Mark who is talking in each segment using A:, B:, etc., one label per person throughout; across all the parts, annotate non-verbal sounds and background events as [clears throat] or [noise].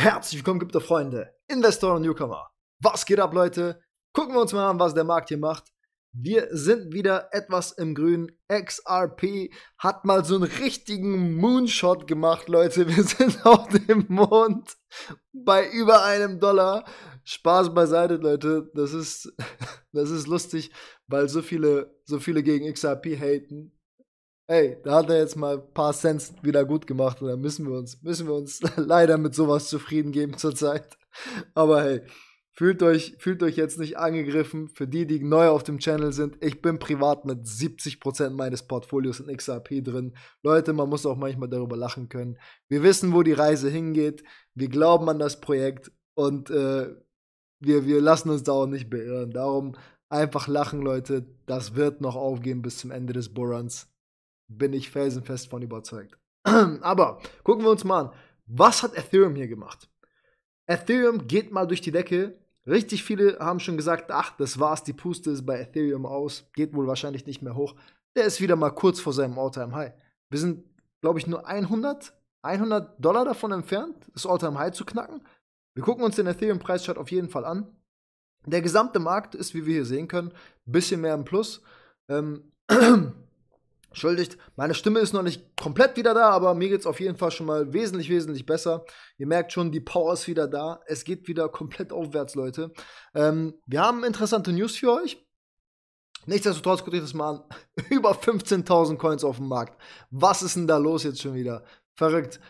A: Herzlich willkommen, gute Freunde, Investoren und Newcomer. Was geht ab, Leute? Gucken wir uns mal an, was der Markt hier macht. Wir sind wieder etwas im Grün. XRP hat mal so einen richtigen Moonshot gemacht, Leute. Wir sind [laughs] auf dem Mond bei über einem Dollar. Spaß beiseite, Leute. Das ist, [laughs] das ist lustig, weil so viele, so viele gegen XRP haten. Hey, da hat er jetzt mal ein paar Cents wieder gut gemacht und da müssen wir uns, müssen wir uns [laughs] leider mit sowas zufrieden geben zurzeit. Aber hey, fühlt euch, fühlt euch jetzt nicht angegriffen. Für die, die neu auf dem Channel sind, ich bin privat mit 70% meines Portfolios in XRP drin. Leute, man muss auch manchmal darüber lachen können. Wir wissen, wo die Reise hingeht. Wir glauben an das Projekt und äh, wir, wir lassen uns da auch nicht beirren. Darum einfach lachen, Leute. Das wird noch aufgehen bis zum Ende des Bohrens. Bin ich felsenfest von überzeugt. [clears throat] Aber gucken wir uns mal an. Was hat Ethereum hier gemacht? Ethereum geht mal durch die Decke. Richtig viele haben schon gesagt, ach, das war's, die Puste ist bei Ethereum aus, geht wohl wahrscheinlich nicht mehr hoch. Der ist wieder mal kurz vor seinem All-Time-High. Wir sind, glaube ich, nur 100, 100 Dollar davon entfernt, das All-Time-High zu knacken. Wir gucken uns den Ethereum-Preischart auf jeden Fall an. Der gesamte Markt ist, wie wir hier sehen können, ein bisschen mehr im Plus. Ähm, [clears throat] Entschuldigt, meine Stimme ist noch nicht komplett wieder da, aber mir geht es auf jeden Fall schon mal wesentlich, wesentlich besser. Ihr merkt schon, die Power ist wieder da. Es geht wieder komplett aufwärts, Leute. Ähm, wir haben interessante News für euch. Nichtsdestotrotz guckt euch das mal an. [laughs] Über 15.000 Coins auf dem Markt. Was ist denn da los jetzt schon wieder? Verrückt.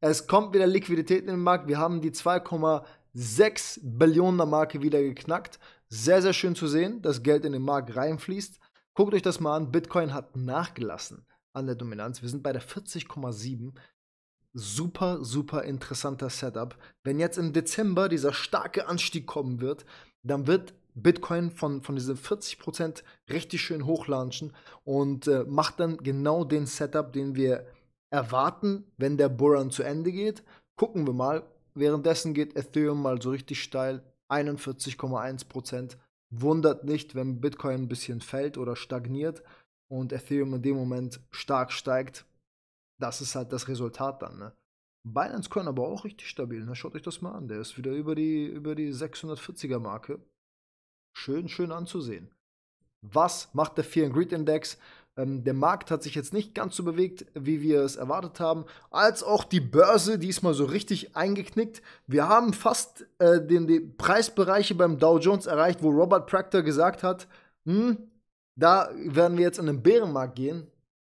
A: Es kommt wieder Liquidität in den Markt. Wir haben die 2,6 Billionen Marke wieder geknackt. Sehr, sehr schön zu sehen, dass Geld in den Markt reinfließt. Guckt euch das mal an. Bitcoin hat nachgelassen an der Dominanz. Wir sind bei der 40,7. Super, super interessanter Setup. Wenn jetzt im Dezember dieser starke Anstieg kommen wird, dann wird Bitcoin von, von diesen 40% richtig schön hochlaunchen und äh, macht dann genau den Setup, den wir erwarten, wenn der Bullrun zu Ende geht. Gucken wir mal. Währenddessen geht Ethereum mal so richtig steil. 41,1%. Wundert nicht, wenn Bitcoin ein bisschen fällt oder stagniert und Ethereum in dem Moment stark steigt. Das ist halt das Resultat dann. Ne? Binance Coin aber auch richtig stabil. Ne? Schaut euch das mal an. Der ist wieder über die, über die 640er Marke. Schön, schön anzusehen. Was macht der Fear and Greed Index? Ähm, der Markt hat sich jetzt nicht ganz so bewegt, wie wir es erwartet haben, als auch die Börse diesmal so richtig eingeknickt. Wir haben fast äh, den, die Preisbereiche beim Dow Jones erreicht, wo Robert Proctor gesagt hat, hm, da werden wir jetzt in den Bärenmarkt gehen.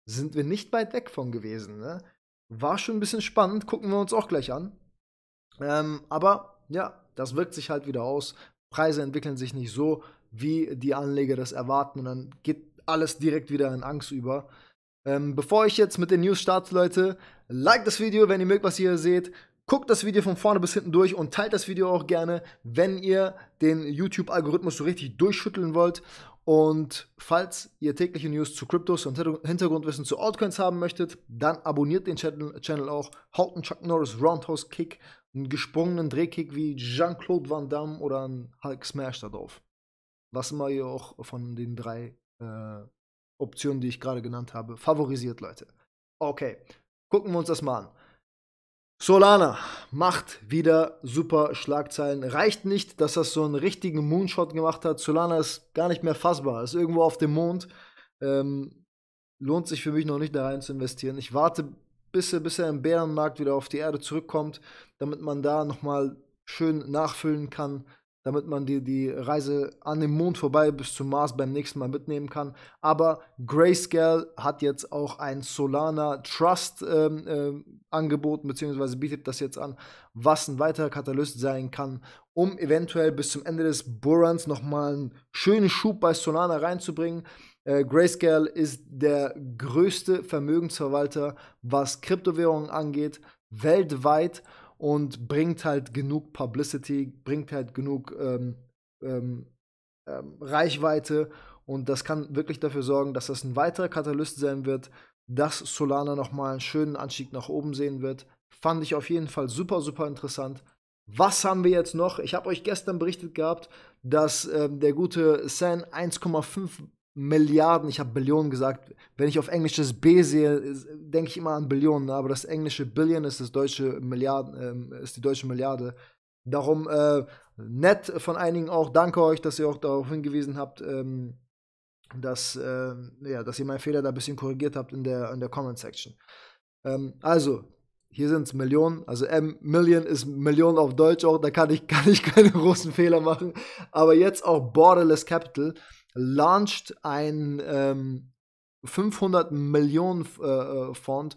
A: Sind wir nicht weit weg von gewesen. Ne? War schon ein bisschen spannend, gucken wir uns auch gleich an. Ähm, aber ja, das wirkt sich halt wieder aus. Preise entwickeln sich nicht so, wie die Anleger das erwarten. Und dann geht alles direkt wieder in Angst über. Ähm, bevor ich jetzt mit den News starte, Leute, like das Video, wenn ihr mögt, was ihr hier seht. Guckt das Video von vorne bis hinten durch und teilt das Video auch gerne, wenn ihr den YouTube-Algorithmus so richtig durchschütteln wollt. Und falls ihr tägliche News zu Kryptos und Hintergrundwissen zu Altcoins haben möchtet, dann abonniert den Channel auch. Haut einen Chuck Norris Roundhouse Kick, einen gesprungenen Drehkick wie Jean-Claude Van Damme oder einen Hulk Smash da drauf. Was immer ihr auch von den drei äh, Optionen, die ich gerade genannt habe, favorisiert, Leute. Okay, gucken wir uns das mal an. Solana macht wieder super Schlagzeilen. Reicht nicht, dass das so einen richtigen Moonshot gemacht hat. Solana ist gar nicht mehr fassbar. Ist irgendwo auf dem Mond. Ähm, lohnt sich für mich noch nicht da rein zu investieren. Ich warte, bis bis er im Bärenmarkt wieder auf die Erde zurückkommt, damit man da nochmal schön nachfüllen kann damit man die, die Reise an dem Mond vorbei bis zum Mars beim nächsten Mal mitnehmen kann. Aber Grayscale hat jetzt auch ein Solana Trust ähm, äh, angeboten, beziehungsweise bietet das jetzt an, was ein weiterer Katalyst sein kann, um eventuell bis zum Ende des Burans nochmal einen schönen Schub bei Solana reinzubringen. Äh, Grayscale ist der größte Vermögensverwalter, was Kryptowährungen angeht, weltweit und bringt halt genug Publicity, bringt halt genug ähm, ähm, ähm, Reichweite und das kann wirklich dafür sorgen, dass das ein weiterer Katalyst sein wird, dass Solana nochmal einen schönen Anstieg nach oben sehen wird. Fand ich auf jeden Fall super, super interessant. Was haben wir jetzt noch? Ich habe euch gestern berichtet gehabt, dass äh, der gute San 1,5 Milliarden, ich habe Billionen gesagt. Wenn ich auf Englisch das B sehe, denke ich immer an Billionen, ne? aber das englische Billion ist das deutsche Milliarden, äh, ist die deutsche Milliarde. Darum äh, nett von einigen auch, danke euch, dass ihr auch darauf hingewiesen habt, ähm, dass, äh, ja, dass ihr meinen Fehler da ein bisschen korrigiert habt in der, in der Comment Section. Ähm, also, hier sind es Millionen, also M Million ist Million auf Deutsch auch, da kann ich, [laughs] kann ich keine großen Fehler machen. Aber jetzt auch Borderless Capital launcht ein ähm, 500 Millionen äh, äh, Fond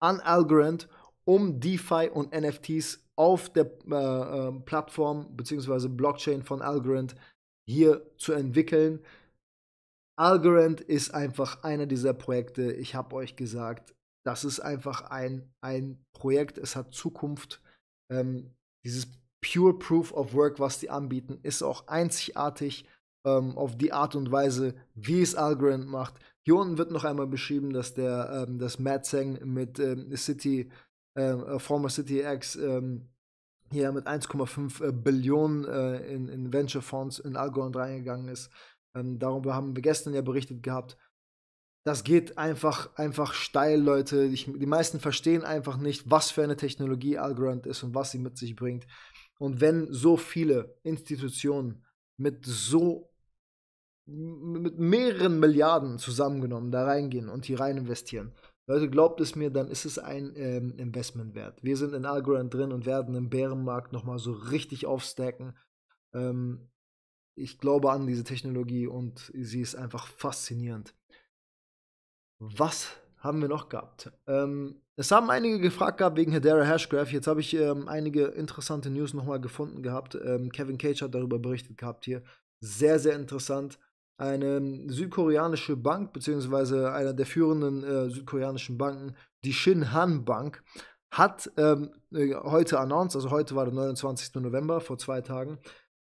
A: an Algorand, um DeFi und NFTs auf der äh, ähm, Plattform bzw. Blockchain von Algorand hier zu entwickeln. Algorand ist einfach einer dieser Projekte. Ich habe euch gesagt, das ist einfach ein, ein Projekt, es hat Zukunft. Ähm, dieses Pure Proof of Work, was die anbieten, ist auch einzigartig ähm, auf die Art und Weise, wie es Algorand macht. Hier unten wird noch einmal beschrieben, dass der, ähm, dass Matt Seng mit ähm, City, ähm, äh, former City X, ähm, hier mit 1,5 äh, Billionen äh, in, in Venture Fonds in Algorand reingegangen ist. Ähm, darüber haben wir gestern ja berichtet gehabt. Das geht einfach, einfach steil, Leute. Ich, die meisten verstehen einfach nicht, was für eine Technologie Algorand ist und was sie mit sich bringt. Und wenn so viele Institutionen mit so mit mehreren Milliarden zusammengenommen da reingehen und hier rein investieren. Leute, glaubt es mir, dann ist es ein ähm, Investment wert. Wir sind in Algorand drin und werden im Bärenmarkt nochmal so richtig aufstacken. Ähm, ich glaube an diese Technologie und sie ist einfach faszinierend. Was haben wir noch gehabt? Ähm, es haben einige gefragt gehabt wegen Hedera Hashgraph. Jetzt habe ich ähm, einige interessante News nochmal gefunden gehabt. Ähm, Kevin Cage hat darüber berichtet gehabt hier. Sehr, sehr interessant eine ähm, südkoreanische Bank, beziehungsweise einer der führenden äh, südkoreanischen Banken, die Shinhan Bank, hat ähm, äh, heute announced, also heute war der 29. November, vor zwei Tagen,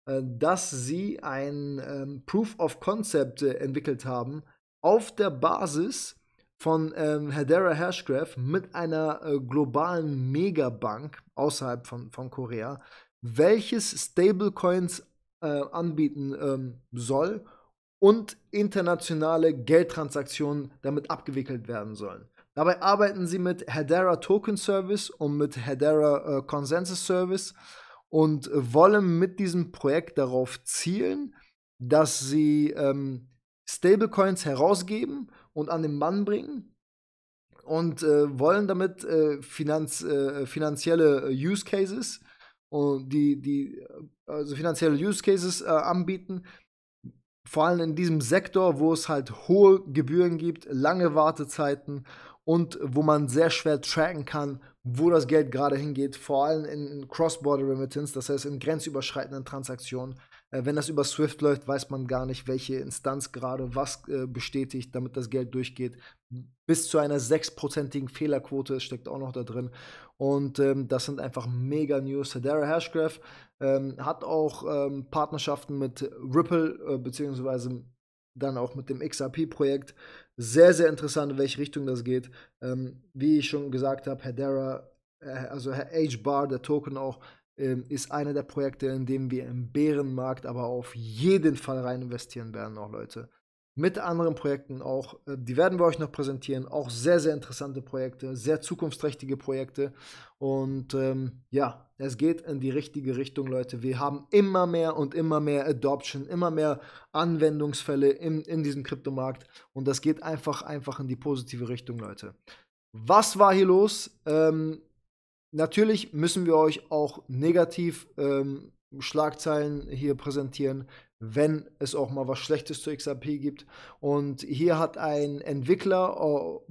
A: äh, dass sie ein ähm, Proof of Concept äh, entwickelt haben auf der Basis von ähm, Hedera Hashgraph mit einer äh, globalen Megabank außerhalb von, von Korea, welches Stablecoins äh, anbieten ähm, soll und internationale Geldtransaktionen damit abgewickelt werden sollen. Dabei arbeiten sie mit Hedera Token Service und mit Hedera äh, Consensus Service und wollen mit diesem Projekt darauf zielen, dass sie ähm, Stablecoins herausgeben und an den Mann bringen und äh, wollen damit äh, Finanz, äh, finanzielle äh, Use Cases und die, die äh, also finanzielle Use Cases äh, anbieten, vor allem in diesem Sektor, wo es halt hohe Gebühren gibt, lange Wartezeiten und wo man sehr schwer tracken kann, wo das Geld gerade hingeht, vor allem in Cross-Border Remittance, das heißt in grenzüberschreitenden Transaktionen. Äh, wenn das über SWIFT läuft, weiß man gar nicht, welche Instanz gerade was äh, bestätigt, damit das Geld durchgeht bis zu einer 6%igen Fehlerquote steckt auch noch da drin. Und ähm, das sind einfach mega News. Hedera Hashgraph ähm, hat auch ähm, Partnerschaften mit Ripple, äh, beziehungsweise dann auch mit dem XRP-Projekt. Sehr, sehr interessant, in welche Richtung das geht. Ähm, wie ich schon gesagt habe, Hedera, äh, also HBAR, der Token auch, ähm, ist einer der Projekte, in dem wir im Bärenmarkt aber auf jeden Fall rein investieren werden, auch Leute mit anderen Projekten auch. Äh, die werden wir euch noch präsentieren. Auch sehr, sehr interessante Projekte, sehr zukunftsträchtige Projekte. Und ähm, ja, es geht in die richtige Richtung, Leute. Wir haben immer mehr und immer mehr Adoption, immer mehr Anwendungsfälle in, in diesem Kryptomarkt. Und das geht einfach, einfach in die positive Richtung, Leute. Was war hier los? Ähm, natürlich müssen wir euch auch negativ ähm, Schlagzeilen hier präsentieren wenn es auch mal was Schlechtes zu XRP gibt. Und hier hat ein Entwickler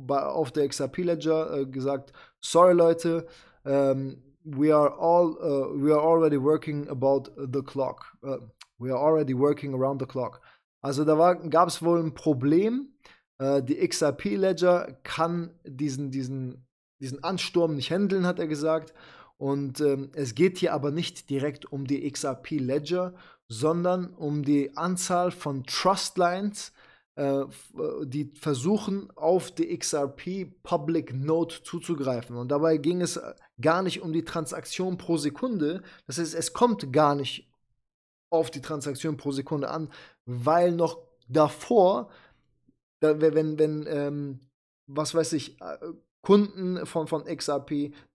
A: äh, auf der XRP Ledger äh, gesagt, sorry Leute, um, ähm, we are all uh, we are already working about the clock. Uh, we are already working around the clock. Also da gab es wohl ein Problem. Uh, die XRP Ledger kann diesen, diesen, diesen Ansturm nicht handeln, hat er gesagt. Und ähm, es geht hier aber nicht direkt um die XRP Ledger, sondern um die Anzahl von Trustlines, äh, äh, die versuchen, auf die XRP Public Note zuzugreifen. Und dabei ging es äh, gar nicht um die Transaktion pro Sekunde. Das heißt, es kommt gar nicht auf die Transaktion pro Sekunde an, weil noch davor, wenn, wenn ähm, was weiß ich, äh, Kunden von, von XRP,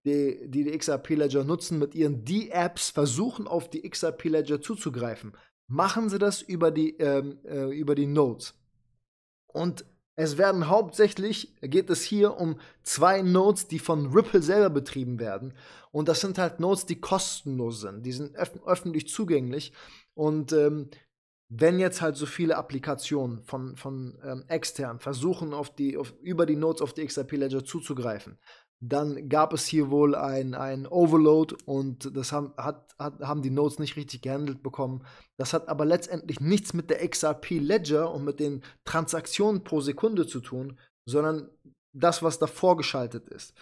A: die, die, die XRP Ledger nutzen, mit ihren D-Apps versuchen, auf die XRP Ledger zuzugreifen. Machen sie das über die, ähm, äh, über die Nodes. Und es werden hauptsächlich, geht es hier um zwei Nodes, die von Ripple selber betrieben werden. Und das sind halt Nodes, die kostenlos sind. Die sind öf öffentlich zugänglich. Und ähm, wenn jetzt halt so viele Applikationen von, von ähm, extern versuchen, auf die, auf, über die Nodes auf die XRP Ledger zuzugreifen, dann gab es hier wohl ein, ein Overload und das haben, hat, hat, haben die Nodes nicht richtig gehandelt bekommen. Das hat aber letztendlich nichts mit der XRP Ledger und mit den Transaktionen pro Sekunde zu tun, sondern das, was davor geschaltet ist.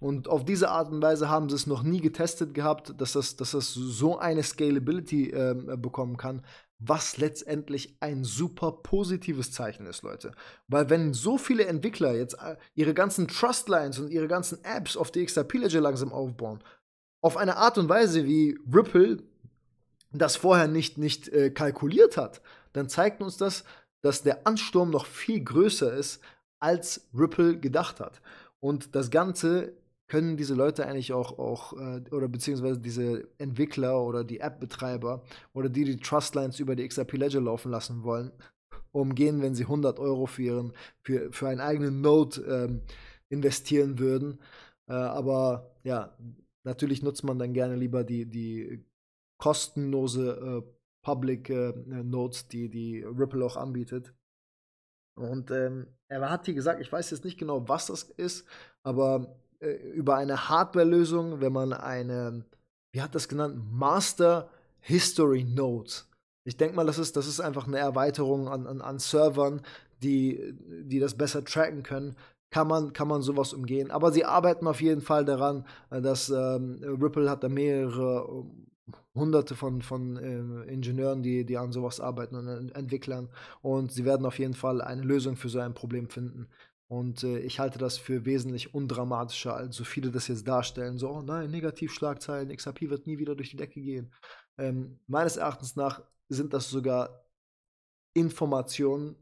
A: Und auf diese Art und Weise haben sie es noch nie getestet gehabt, dass das, dass das so eine Scalability äh, bekommen kann, was letztendlich ein super positives Zeichen ist, Leute. Weil wenn so viele Entwickler jetzt äh, ihre ganzen Trustlines und ihre ganzen Apps auf die XRP Ledger langsam aufbauen, auf eine Art und Weise wie Ripple das vorher nicht, nicht äh, kalkuliert hat, dann zeigt uns das, dass der Ansturm noch viel größer ist, als Ripple gedacht hat. Und das Ganze können diese Leute eigentlich auch, auch äh, oder beziehungsweise diese Entwickler oder die App-Betreiber oder die, die Trustlines über die XRP Ledger laufen lassen wollen, umgehen, wenn sie 100 Euro für, ihren, für, für einen eigenen Node ähm, investieren würden. Äh, aber ja, natürlich nutzt man dann gerne lieber die, die kostenlose äh, Public äh, Nodes, die, die Ripple auch anbietet. Und ähm, er hat hier gesagt, ich weiß jetzt nicht genau, was das ist, aber äh, über eine Hardware-Lösung, wenn man eine, wie hat das genannt, Master History Note. Ich denke mal, das ist, das ist einfach eine Erweiterung an, an, an Servern, die, die das besser tracken können, kann man, kann man sowas umgehen. Aber sie arbeiten auf jeden Fall daran, äh, dass ähm, Ripple hat da mehrere äh, hunderte von, von äh, Ingenieuren, die, die an sowas arbeiten und Entwicklern. Und sie werden auf jeden Fall eine Lösung für so ein Problem finden. Und äh, ich halte das für wesentlich undramatischer, als so viele das jetzt darstellen. So, oh nein, Negativschlagzeilen, XRP wird nie wieder durch die Decke gehen. Ähm, meines Erachtens nach sind das sogar Informationen,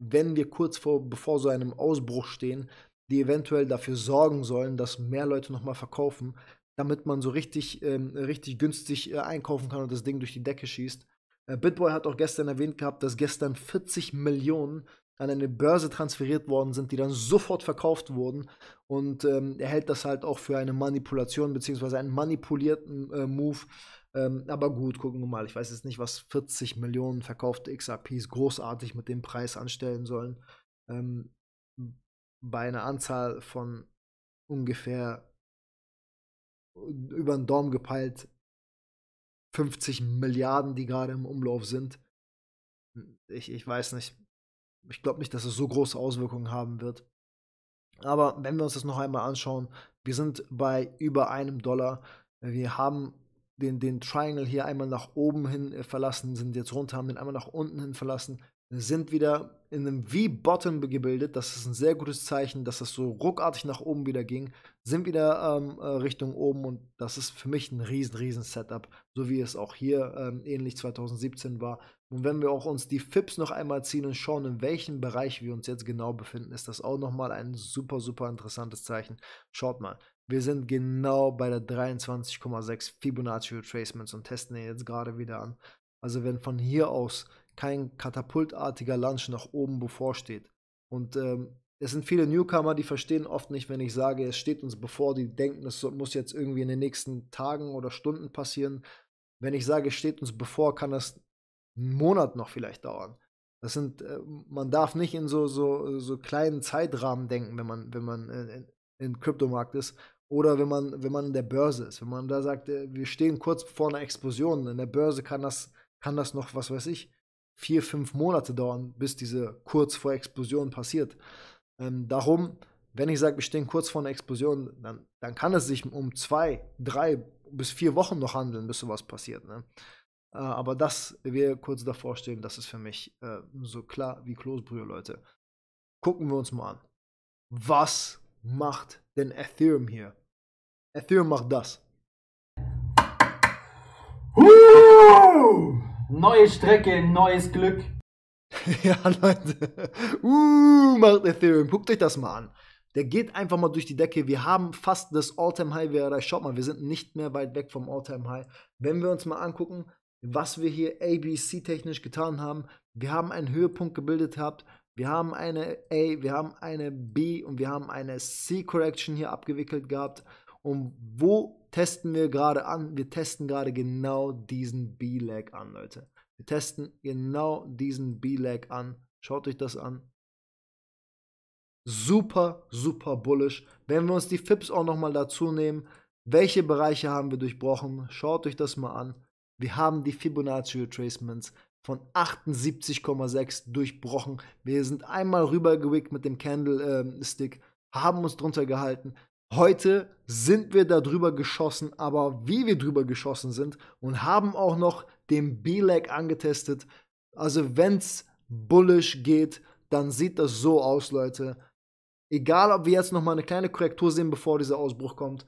A: wenn wir kurz vor, bevor so einem Ausbruch stehen, die eventuell dafür sorgen sollen, dass mehr Leute nochmal verkaufen, damit man so richtig, ähm, richtig günstig äh, einkaufen kann und das Ding durch die Decke schießt. Äh, Bitboy hat auch gestern erwähnt gehabt, dass gestern 40 Millionen an eine Börse transferiert worden sind, die dann sofort verkauft wurden. Und ähm, er hält das halt auch für eine Manipulation bzw. einen manipulierten äh, Move. Ähm, aber gut, gucken wir mal. Ich weiß jetzt nicht, was 40 Millionen verkaufte XRPs großartig mit dem Preis anstellen sollen. Ähm, bei einer Anzahl von ungefähr über den Daumen gepeilt 50 Milliarden, die gerade im Umlauf sind. Ich, ich weiß nicht ich glaube nicht, dass es so große Auswirkungen haben wird. Aber wenn wir uns das noch einmal anschauen, wir sind bei über einem Dollar. Wir haben den, den Triangle hier einmal nach oben hin äh, verlassen, sind jetzt runter, haben den einmal nach unten hin verlassen, sind wieder in einem V-Bottom gebildet. Das ist ein sehr gutes Zeichen, dass das so ruckartig nach oben wieder ging. Sind wieder ähm, äh, Richtung oben und das ist für mich ein riesen, riesen Setup, so wie es auch hier ähm, ähnlich 2017 war. Und wenn wir auch uns die FIPS noch einmal ziehen und schauen, in welchem Bereich wir uns jetzt genau befinden, ist das auch nochmal ein super, super interessantes Zeichen. Schaut mal, wir sind genau bei der 23,6 Fibonacci Retracements und testen den jetzt gerade wieder an. Also wenn von hier aus kein katapultartiger Lunch nach oben bevorsteht. Und ähm, es sind viele Newcomer, die verstehen oft nicht, wenn ich sage, es steht uns bevor, die denken, es muss jetzt irgendwie in den nächsten Tagen oder Stunden passieren. Wenn ich sage, es steht uns bevor, kann das einen Monat noch vielleicht dauern. Das sind, äh, man darf nicht in so, so, so kleinen Zeitrahmen denken, wenn man, wenn man äh, in, Kryptomarkt ist oder wenn man, wenn man in der Börse ist. Wenn man da sagt, äh, wir stehen kurz vor einer Explosion, in der Börse kann das, kann das noch, was weiß ich, vier, fünf Monate dauern, bis diese kurz vor Explosion passiert. Ähm, darum, wenn ich sage, wir stehen kurz vor einer Explosion, dann, dann kann es sich um zwei, drei bis vier Wochen noch handeln, bis sowas passiert. Ne? Äh, aber dass wir kurz davor stehen, das ist für mich äh, so klar wie Klosbrühe, Leute. Gucken wir uns mal an. Was macht denn Ethereum hier? Ethereum macht das. Woo! Neue Strecke, neues Glück. [laughs] ja, Leute. Uh, macht Ethereum. Guckt euch das mal an. Der geht einfach mal durch die Decke. Wir haben fast das All-Time-High erreicht. Schaut mal, wir sind nicht mehr weit weg vom All-Time-High. Wenn wir uns mal angucken, was wir hier ABC-technisch getan haben, wir haben einen Höhepunkt gebildet gehabt. Wir haben eine A, wir haben eine B und wir haben eine C-Correction hier abgewickelt gehabt. Und wo testen wir gerade an. Wir testen gerade genau diesen B-Lag an, Leute. Wir testen genau diesen B-Lag an. Schaut euch das an. Super, super bullish. Wenn wir uns die FIPS auch nochmal dazu nehmen, welche Bereiche haben wir durchbrochen? Schaut euch das mal an. Wir haben die Fibonacci Retracements von 78,6 durchbrochen. Wir sind einmal rübergewickt mit dem Candlestick, ähm, äh, haben uns drunter gehalten. Heute sind wir darüber geschossen, aber wie wir drüber geschossen sind und haben auch noch den B-Lag angetestet. Also wenn es bullish geht, dann sieht das so aus, Leute. Egal, ob wir jetzt nochmal eine kleine Korrektur sehen, bevor dieser Ausbruch kommt.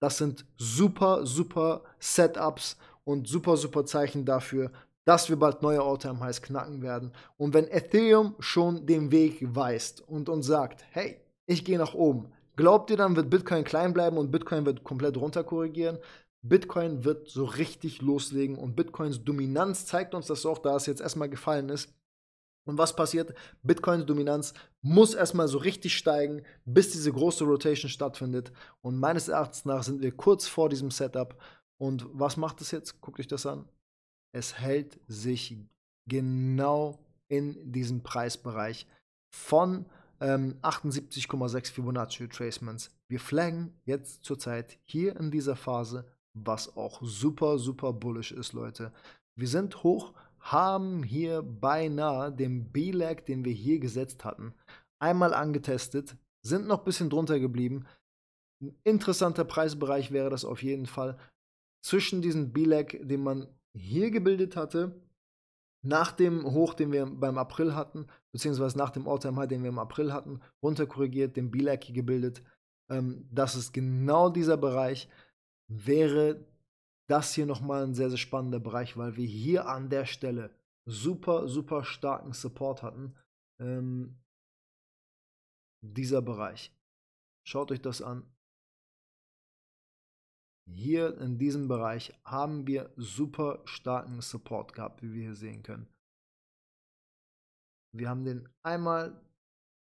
A: Das sind super, super Setups und super, super Zeichen dafür, dass wir bald neue All-Time-Highs knacken werden. Und wenn Ethereum schon den Weg weist und uns sagt, hey, ich gehe nach oben, Glaubt ihr dann, wird Bitcoin klein bleiben und Bitcoin wird komplett runter korrigieren? Bitcoin wird so richtig loslegen und Bitcoins Dominanz zeigt uns das auch, da es jetzt erstmal gefallen ist. Und was passiert? Bitcoins Dominanz muss erstmal so richtig steigen, bis diese große Rotation stattfindet. Und meines Erachtens nach sind wir kurz vor diesem Setup. Und was macht es jetzt? Guckt euch das an. Es hält sich genau in diesem Preisbereich von ähm, 78,6 Fibonacci Retracements. Wir flaggen jetzt zurzeit hier in dieser Phase, was auch super, super bullish ist, Leute. Wir sind hoch, haben hier beinahe den B-Lag, den wir hier gesetzt hatten, einmal angetestet, sind noch ein bisschen drunter geblieben. Ein interessanter Preisbereich wäre das auf jeden Fall. Zwischen diesem B-Lag, den man hier gebildet hatte, nach dem Hoch, den wir beim April hatten, beziehungsweise nach dem all time High, den wir im April hatten, runterkorrigiert, den B-Lack gebildet. Ähm, das ist genau dieser Bereich. Wäre das hier nochmal ein sehr, sehr spannender Bereich, weil wir hier an der Stelle super, super starken Support hatten. Ähm, dieser Bereich. Schaut euch das an. Hier in diesem Bereich haben wir super starken Support gehabt, wie wir hier sehen können. Wir haben den einmal,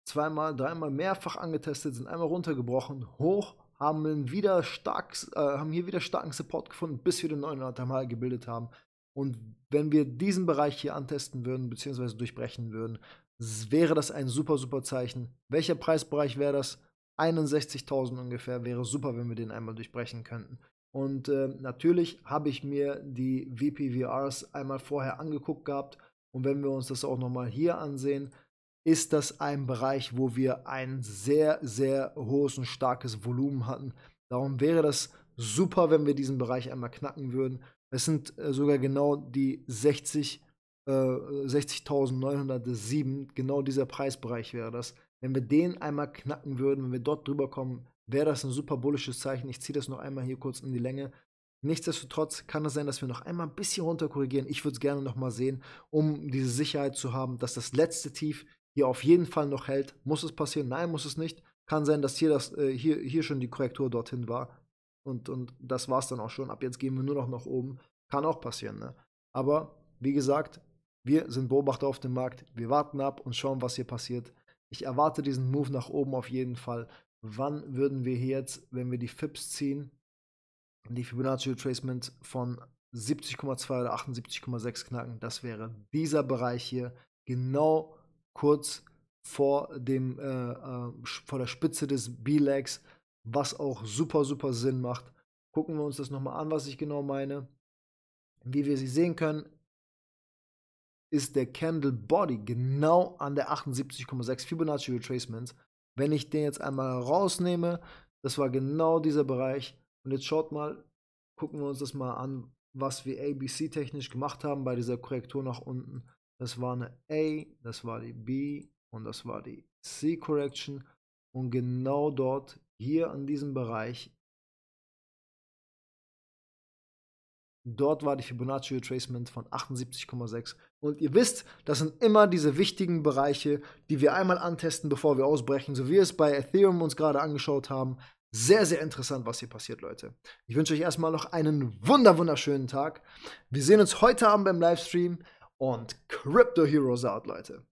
A: zweimal, dreimal mehrfach angetestet, sind einmal runtergebrochen, hoch, haben, wieder stark, äh, haben hier wieder starken Support gefunden, bis wir den 900er Mal gebildet haben. Und wenn wir diesen Bereich hier antesten würden, beziehungsweise durchbrechen würden, wäre das ein super, super Zeichen. Welcher Preisbereich wäre das? 61.000 ungefähr wäre super, wenn wir den einmal durchbrechen könnten. Und äh, natürlich habe ich mir die VPVRs einmal vorher angeguckt gehabt. Und wenn wir uns das auch nochmal hier ansehen, ist das ein Bereich, wo wir ein sehr, sehr hohes und starkes Volumen hatten. Darum wäre das super, wenn wir diesen Bereich einmal knacken würden. Es sind äh, sogar genau die 60, 60.907, äh, genau dieser Preisbereich wäre das. Wenn wir den einmal knacken würden, wenn wir dort drüber kommen, wäre das ein super bullisches Zeichen. Ich ziehe das noch einmal hier kurz in die Länge. Nichtsdestotrotz kann es sein, dass wir noch einmal ein bisschen runter korrigieren. Ich würde es gerne noch mal sehen, um diese Sicherheit zu haben, dass das letzte Tief hier auf jeden Fall noch hält. Muss es passieren? Nein, muss es nicht. Kann sein, dass hier, das, äh, hier, hier schon die Korrektur dorthin war. Und, und das war es dann auch schon. Ab jetzt gehen wir nur noch nach oben. Kann auch passieren. Ne? Aber wie gesagt, wir sind Beobachter auf dem Markt. Wir warten ab und schauen, was hier passiert. Ich erwarte diesen Move nach oben auf jeden Fall. Wann würden wir hier jetzt, wenn wir die FIPS ziehen, die Fibonacci Retracement von 70,2 oder 78,6 knacken? Das wäre dieser Bereich hier, genau kurz vor, dem, äh, äh, vor der Spitze des B-Legs, was auch super, super Sinn macht. Gucken wir uns das nochmal an, was ich genau meine. Wie wir sie sehen können, ist der Candle Body genau an der 78,6 Fibonacci Retracement. Wenn ich den jetzt einmal rausnehme, das war genau dieser Bereich. Und jetzt schaut mal, gucken wir uns das mal an, was wir ABC technisch gemacht haben bei dieser Korrektur nach unten. Das war eine A, das war die B und das war die C Correction. Und genau dort, hier an diesem Bereich, dort war die Fibonacci Retracement von 78,6 und ihr wisst, das sind immer diese wichtigen Bereiche, die wir einmal antesten, bevor wir ausbrechen, so wie wir es bei Ethereum uns gerade angeschaut haben. Sehr, sehr interessant, was hier passiert, Leute. Ich wünsche euch erstmal noch einen wunder, wunderschönen Tag. Wir sehen uns heute Abend beim Livestream und Crypto Heroes out, Leute.